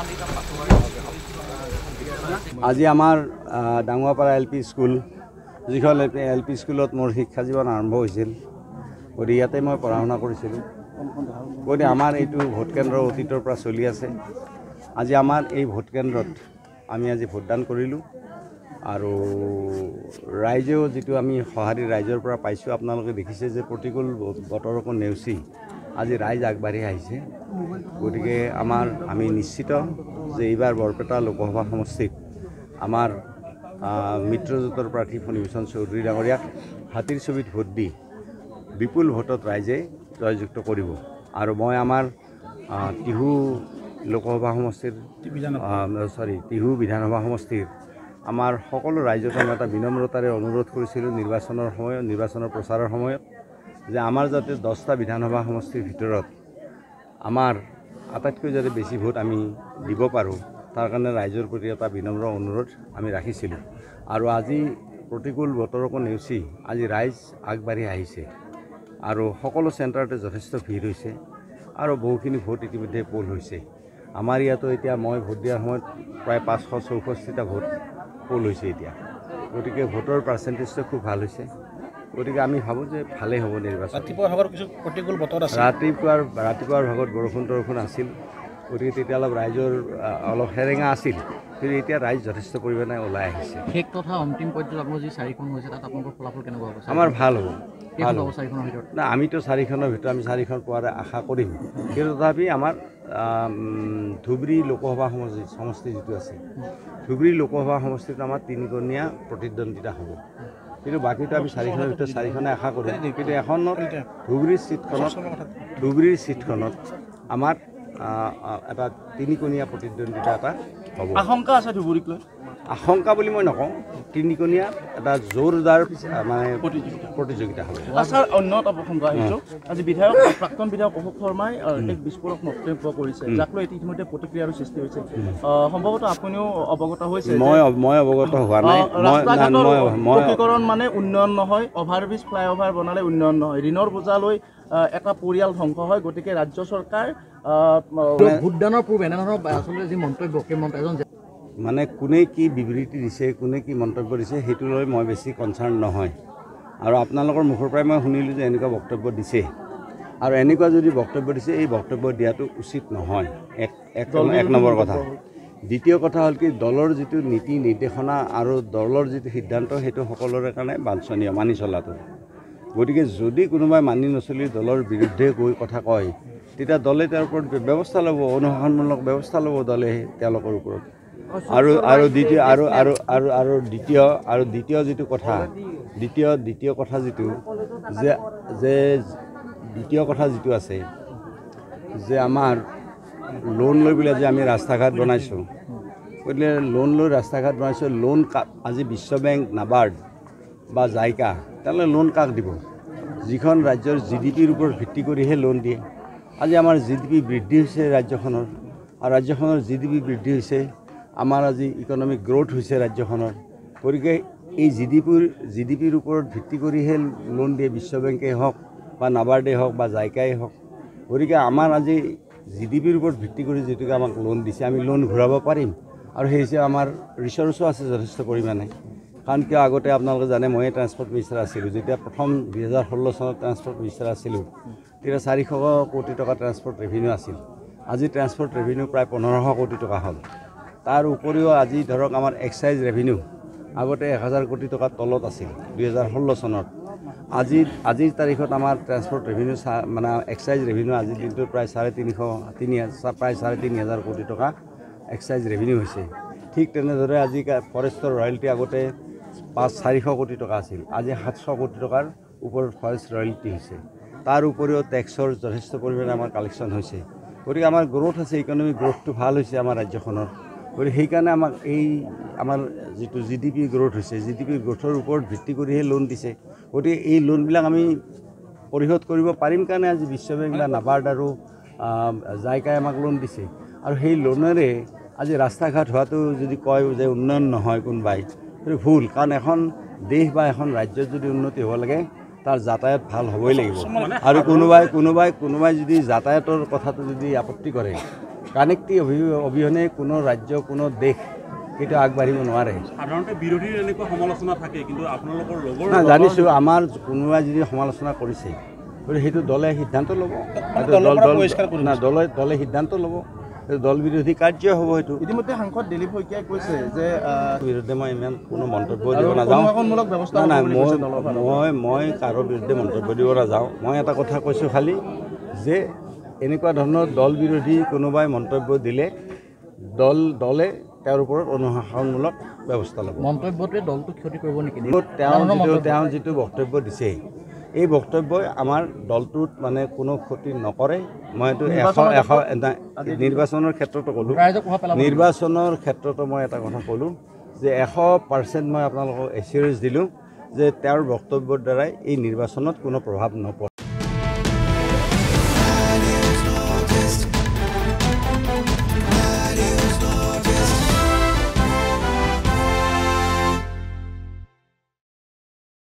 আজি আমাৰ Dangarpara L P school যিখন এল পি স্কুলত মোৰ শিক্ষা জীৱন আৰম্ভ হৈছিল গতিকে ইয়াতে মই পঢ়া শুনা কৰিছিলোঁ গতিকে আমাৰ এইটো ভোট কেন্দ্ৰ অতীতৰ পৰা চলি আছে আজি আমাৰ এই ভোট কেন্দ্ৰত আমি আজি ভোটদান কৰিলোঁ আৰু ৰাইজেও যিটো আমি সঁহাৰি ৰাইজৰ পৰা পাইছোঁ আপোনালোকে দেখিছে যে প্ৰতিকূল বতৰকো নেওচি আজি ৰাইজ আগবাঢ়ি আহিছে গতিকে আমাৰ আমি নিশ্চিত যে এইবাৰ বৰপেটা লোকসভা সমষ্টিত আমাৰ মিত্ৰজোঁটৰ প্ৰাৰ্থী ফণীভূষণ চৌধুৰী ডাঙৰীয়াক হাতীৰ ছবিত ভোট দি বিপুল ভোটত ৰাইজে জয়যুক্ত কৰিব আৰু মই আমাৰ টিহু লোকসভা সমষ্টিৰ চৰি টিহু বিধানসভা সমষ্টিৰ আমাৰ সকলো ৰাইজকে আমি একটা বিনম্ৰতাৰ অনুৰোধ কৰেছিল নিৰ্বাচনেৰ সময় নিৰ্বাচনেৰ প্ৰচাৰেৰ সময়ত যে আমাৰ যাতে দহটা বিধানসভা সমষ্টিৰ ভিতৰত আমাৰ আটাইতকৈ যাতে বেছি ভোট আমি দিব পাৰোঁ তাৰ কাৰণে ৰাইজৰ প্ৰতি এটা বিনম্ৰ অনুৰোধ আমি ৰাখিছিলোঁ আৰু আজি প্ৰতিকূল বতৰকো নেওচি আজি ৰাইজ আগবাঢ়ি আহিছে আৰু সকলো চেণ্টাৰতে যথেষ্ট ভিৰ হৈছে আৰু বহুখিনি ভোট ইতিমধ্যে পল হৈছে আমাৰ ইয়াতো এতিয়া মই ভোট দিয়াৰ সময়ত প্ৰায় পাঁচশ চৌষষ্ঠিটা ভোট পল হৈছে এতিয়া গতিকে ভোটৰ পাৰ্চেণ্টেজটো খুব ভাল হৈছে গতিকে আমি ভাবোঁ যে ভালেই হ'ব নিৰ্বাচন ৰাতিপুৱাৰ বতৰ আছে ৰাতিপুৱাৰ ৰাতিপুৱাৰ ভাগত বৰষুণ তৰষুণ আছিল গতিকে তেতিয়া অলপ ৰাইজৰ অলপ সেৰেঙা আছিল কিন্তু এতিয়া ৰাইজ যথেষ্ট পৰিমাণে ওলাই আহিছে আমাৰ ভাল হ'ব আমিতো চাৰিখনৰ ভিতৰত আমি চাৰিখন পোৱাৰ আশা কৰিম কিন্তু তথাপি আমাৰ ধুবুৰী লোকসভা সমষ্টি সমষ্টি যিটো আছে ধুবুৰী লোকসভা সমষ্টিত আমাৰ তিনিকণীয়া প্ৰতিদ্বন্দ্বিতা হ'ব কিন্তু বাকীটো আমি চাৰিখনৰ ভিতৰত চাৰিখনে আশা কৰোঁ কিন্তু এখনত ধুবুৰীৰ ছিটখনত ধুবুৰীৰ ছিটখনত আমাৰ এটা তিনিকোণীয়া প্ৰতিদ্বন্দ্বিতা এটা হ'ব আশংকা আছে ধুবুৰীক লৈ আশংকা বুলি মই নকওঁ তিনিকণীয়া এটা জোৰদাৰ মানে প্ৰতিযোগিতা হ'ব ছাৰ অন্য এটা প্ৰসংগ আহিছোঁ আজি বিধায়ক প্ৰাক্তন বিধায়ক অশোক শৰ্মাই এক বিস্ফোৰক মন্তব্য কৰিছে যাক লৈ ইতিমধ্যে প্ৰতিক্ৰিয়াৰ সৃষ্টি হৈছে সম্ভৱতঃ আপুনিও অৱগত হৈছে মই মই অৱগত হোৱা নাই মানে উন্নয়ন নহয় অভাৰ অভাৰব্ৰিজ ফ্লাইঅভাৰ বনালে উন্নয়ন নহয় ঋণৰ বোজালৈ এটা পৰিয়াল ধ্বংস হয় গতিকে ৰাজ্য চৰকাৰ ভোটদানৰ পূৰ্বে এনেধৰণৰ আচলতে যি মন্তব্য সেই মন্তব্য মানে কোনে কি বিবৃতি দিছে কোনে কি মন্তব্য দিছে সেইটো লৈ মই বেছি কনচাৰ্ণ নহয় আৰু আপোনালোকৰ মুখৰ পৰাই মই শুনিলোঁ যে এনেকুৱা বক্তব্য দিছে আৰু এনেকুৱা যদি বক্তব্য দিছে এই বক্তব্য দিয়াটো উচিত নহয় এক এক এক নম্বৰ কথা দ্বিতীয় কথা হ'ল কি দলৰ যিটো নীতি নিৰ্দেশনা আৰু দলৰ যিটো সিদ্ধান্ত সেইটো সকলোৰে কাৰণে বাঞ্ছনীয় মানি চলাটো গতিকে যদি কোনোবাই মানি নচলি দলৰ বিৰুদ্ধে গৈ কথা কয় তেতিয়া দলে তেওঁৰ ওপৰত ব্যৱস্থা ল'ব অনুশাসনমূলক ব্যৱস্থা ল'ব দলে তেওঁলোকৰ ওপৰত আৰু আৰু দ্বিতীয় আৰু আৰু আৰু আৰু দ্বিতীয় আৰু দ্বিতীয় যিটো কথা দ্বিতীয় দ্বিতীয় কথা যিটো যে যে দ্বিতীয় কথা যিটো আছে যে আমাৰ লোন লৈ পেলাই যে আমি ৰাস্তা ঘাট বনাইছোঁ গতিকে লোন লৈ ৰাস্তা ঘাট বনাইছোঁ লোন আজি বিশ্ব বেংক নাবাৰ্ড বা জাইকা তেওঁলোকে লোন কাক দিব যিখন ৰাজ্যৰ জি ডি পিৰ ওপৰত ভিত্তি কৰিহে লোন দিয়ে আজি আমাৰ জি ডি পি বৃদ্ধি হৈছে ৰাজ্যখনৰ আৰু ৰাজ্যখনৰ জি ডি পি বৃদ্ধি হৈছে আমাৰ আজি ইকনমিক গ্ৰ'থ হৈছে ৰাজ্যখনৰ গতিকে এই জি ডি পিৰ জি ডি পিৰ ওপৰত ভিত্তি কৰিহে লোন দিয়ে বিশ্ব বেংকেই হওক বা নাবাৰ্ডেই হওক বা জাইকাই হওক গতিকে আমাৰ আজি জি ডি পিৰ ওপৰত ভিত্তি কৰি যিটোকে আমাক লোন দিছে আমি লোন ঘূৰাব পাৰিম আৰু সেই হিচাপে আমাৰ ৰিচৰ্চো আছে যথেষ্ট পৰিমাণে কাৰণ কিয় আগতে আপোনালোকে জানে ময়ে ট্ৰেন্সপৰ্ট মিনিষ্টাৰ আছিলোঁ যেতিয়া প্ৰথম দুহেজাৰ ষোল্ল চনত ট্ৰেন্সপৰ্ট মিনিষ্টাৰ আছিলোঁ তেতিয়া চাৰিশ কোটি টকা ট্ৰেন্সপৰ্ট ৰেভিনিউ আছিল আজি ট্ৰেন্সপৰ্ট ৰেভিনিউ প্ৰায় পোন্ধৰশ কোটি টকা হ'ল তাৰ উপৰিও আজি ধৰক আমাৰ এক্সাইজ ৰেভিনিউ আগতে এক হাজাৰ কোটি টকাৰ তলত আছিল দুহেজাৰ ষোল্ল চনত আজি আজিৰ তাৰিখত আমাৰ ট্ৰেন্সপৰ্ট ৰেভিনিউ মানে এক্সাইজ ৰেভিনিউ আজিৰ দিনটোত প্ৰায় চাৰে তিনিশ তিনি হাজাৰ প্ৰায় চাৰে তিনি হাজাৰ কোটি টকা এক্সাইজ ৰেভিনিউ হৈছে ঠিক তেনেদৰে আজি ফৰেষ্টৰ ৰয়েলিটি আগতে পাঁচ চাৰিশ কোটি টকা আছিল আজি সাতশ কোটি টকাৰ ওপৰত ফৰেষ্ট ৰয়েলিটি হৈছে তাৰ উপৰিও টেক্সৰ যথেষ্ট পৰিমাণে আমাৰ কালেকশ্যন হৈছে গতিকে আমাৰ গ্ৰ'থ আছে ইকনমিক গ্ৰ'থটো ভাল হৈছে আমাৰ ৰাজ্যখনৰ গতিকে সেইকাৰণে আমাক এই আমাৰ যিটো জি ডি পি গ্ৰ'থ হৈছে জি ডি পি গ্ৰ'থৰ ওপৰত ভিত্তি কৰিহে লোন দিছে গতিকে এই লোনবিলাক আমি পৰিশোধ কৰিব পাৰিম কাৰণে আজি বিশ্ববেংক বা নাবাৰ্ড আৰু জাইকাই আমাক লোন দিছে আৰু সেই লোনেৰে আজি ৰাস্তা ঘাট হোৱাটো যদি কয় যে উন্নয়ন নহয় কোনোবাই সেইটো ভুল কাৰণ এখন দেশ বা এখন ৰাজ্যত যদি উন্নতি হ'ব লাগে তাৰ যাতায়াত ভাল হ'বই লাগিব আৰু কোনোবাই কোনোবাই কোনোবাই যদি যাতায়তৰ কথাটো যদি আপত্তি কৰে কানেক্টি অবিহনে কোনো ৰাজ্য কোনো দেশ কিন্তু আগবাঢ়িব নোৱাৰে সাধাৰণতে বিৰোধীৰ এনেকুৱা সমালোচনা থাকে কিন্তু আপোনালোকৰ লগৰ নাই জানিছোঁ আমাৰ কোনোবাই যদি সমালোচনা কৰিছে গতিকে সেইটো দলে সিদ্ধান্ত ল'ব দলে দলে সিদ্ধান্ত ল'ব দল বিৰোধী কাৰ্য হ'ব সেইটো ইতিমধ্যে সাংসদ দিলীপ শইকীয়াই কৈছে যে বিৰুদ্ধে মই ইমান কোনো মন্তব্য দিব নাযাওঁ নাই নাই মই মই মই কাৰো বিৰুদ্ধে মন্তব্য দিব নাযাওঁ মই এটা কথা কৈছোঁ খালি যে এনেকুৱা ধৰণৰ দল বিৰোধী কোনোবাই মন্তব্য দিলে দল দলে তেওঁৰ ওপৰত অনুশাসনমূলক ব্যৱস্থা ল'ব মন্তব্যটোৱে দলটো ক্ষতি কৰিব নেকি তেওঁ যিটো তেওঁ যিটো বক্তব্য দিছে এই বক্তব্যই আমাৰ দলটোত মানে কোনো ক্ষতি নকৰে মই এইটো এশ এশ নিৰ্বাচনৰ ক্ষেত্ৰতো ক'লোঁ নিৰ্বাচনৰ ক্ষেত্ৰতো মই এটা কথা ক'লোঁ যে এশ পাৰ্চেণ্ট মই আপোনালোকক এচিয়ৰেঞ্চ দিলোঁ যে তেওঁৰ বক্তব্যৰ দ্বাৰাই এই নিৰ্বাচনত কোনো প্ৰভাৱ নপৰে